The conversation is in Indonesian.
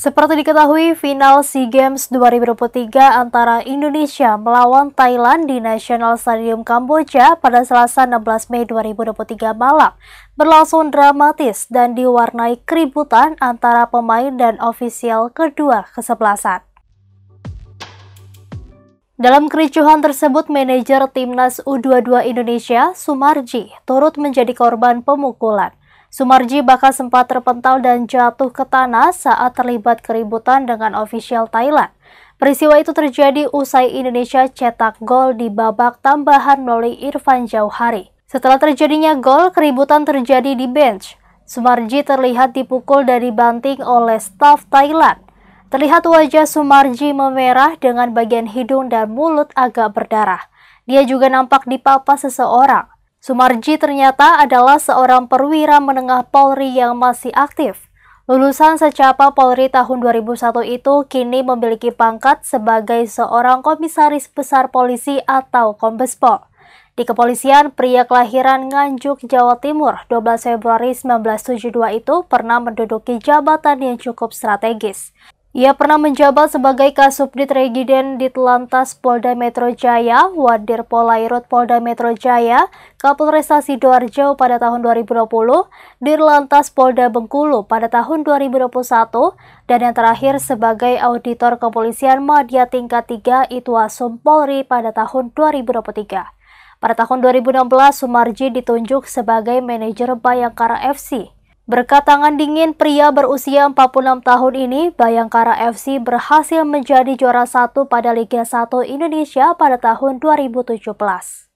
Seperti diketahui, final SEA Games 2023 antara Indonesia melawan Thailand di National Stadium Kamboja pada Selasa 16 Mei 2023 malam berlangsung dramatis dan diwarnai keributan antara pemain dan ofisial kedua kesebelasan. Dalam kericuhan tersebut, manajer timnas U22 Indonesia, Sumarji, turut menjadi korban pemukulan. Sumarji bahkan sempat terpental dan jatuh ke tanah saat terlibat keributan dengan ofisial Thailand. Peristiwa itu terjadi usai Indonesia cetak gol di babak tambahan melalui Irfan Jauhari. Setelah terjadinya gol, keributan terjadi di bench. Sumarji terlihat dipukul dari banting oleh staf Thailand. Terlihat wajah Sumarji memerah dengan bagian hidung dan mulut agak berdarah. Dia juga nampak dipapa seseorang. Sumarji ternyata adalah seorang perwira menengah Polri yang masih aktif. Lulusan secapa Polri tahun 2001 itu kini memiliki pangkat sebagai seorang komisaris besar polisi atau kombespol. Di kepolisian, pria kelahiran Nganjuk, Jawa Timur, 12 Februari 1972 itu pernah menduduki jabatan yang cukup strategis. Ia pernah menjabat sebagai Kasubdit Regiden di Telantas Polda Metro Jaya, Wadir Polairut Polda Metro Jaya, Kapolresta Sidoarjo pada tahun 2020, di Dirlantas Polda Bengkulu pada tahun 2021, dan yang terakhir sebagai Auditor Kepolisian Madya Tingkat 3 Itwasum Polri pada tahun 2023. Pada tahun 2016, Sumarji ditunjuk sebagai manajer Bayangkara FC. Berkat tangan dingin pria berusia 46 tahun ini, Bayangkara FC berhasil menjadi juara satu pada Liga 1 Indonesia pada tahun 2017.